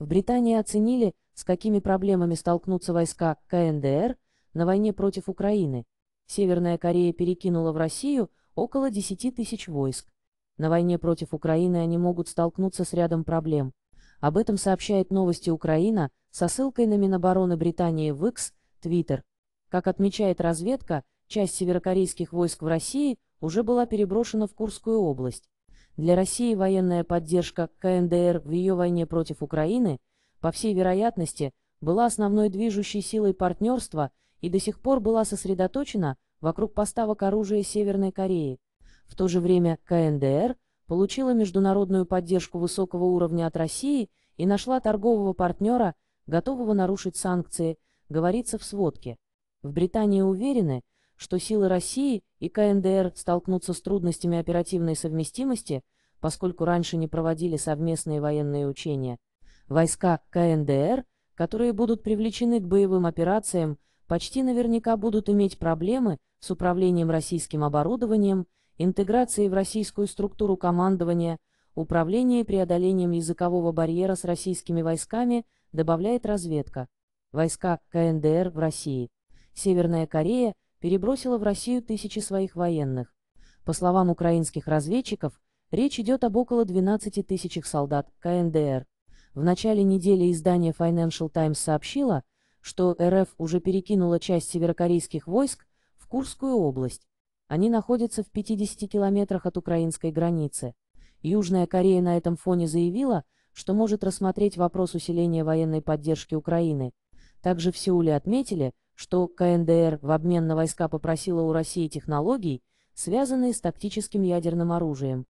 В Британии оценили, с какими проблемами столкнутся войска КНДР на войне против Украины. Северная Корея перекинула в Россию около 10 тысяч войск. На войне против Украины они могут столкнуться с рядом проблем. Об этом сообщает новости Украина со ссылкой на Минобороны Британии в X, Twitter. Как отмечает разведка, часть северокорейских войск в России уже была переброшена в Курскую область. Для России военная поддержка КНДР в ее войне против Украины, по всей вероятности, была основной движущей силой партнерства и до сих пор была сосредоточена вокруг поставок оружия Северной Кореи. В то же время КНДР получила международную поддержку высокого уровня от России и нашла торгового партнера, готового нарушить санкции, говорится в сводке. В Британии уверены, что силы России и КНДР столкнутся с трудностями оперативной совместимости, поскольку раньше не проводили совместные военные учения. Войска КНДР, которые будут привлечены к боевым операциям, почти наверняка будут иметь проблемы с управлением российским оборудованием, интеграцией в российскую структуру командования, управлением и преодолением языкового барьера с российскими войсками, добавляет разведка. Войска КНДР в России. Северная Корея перебросила в Россию тысячи своих военных. По словам украинских разведчиков, речь идет об около 12 тысячах солдат КНДР. В начале недели издание Financial Times сообщило, что РФ уже перекинула часть северокорейских войск в Курскую область. Они находятся в 50 километрах от украинской границы. Южная Корея на этом фоне заявила, что может рассмотреть вопрос усиления военной поддержки Украины. Также в Сеуле отметили, что КНДР в обмен на войска попросила у России технологий, связанные с тактическим ядерным оружием,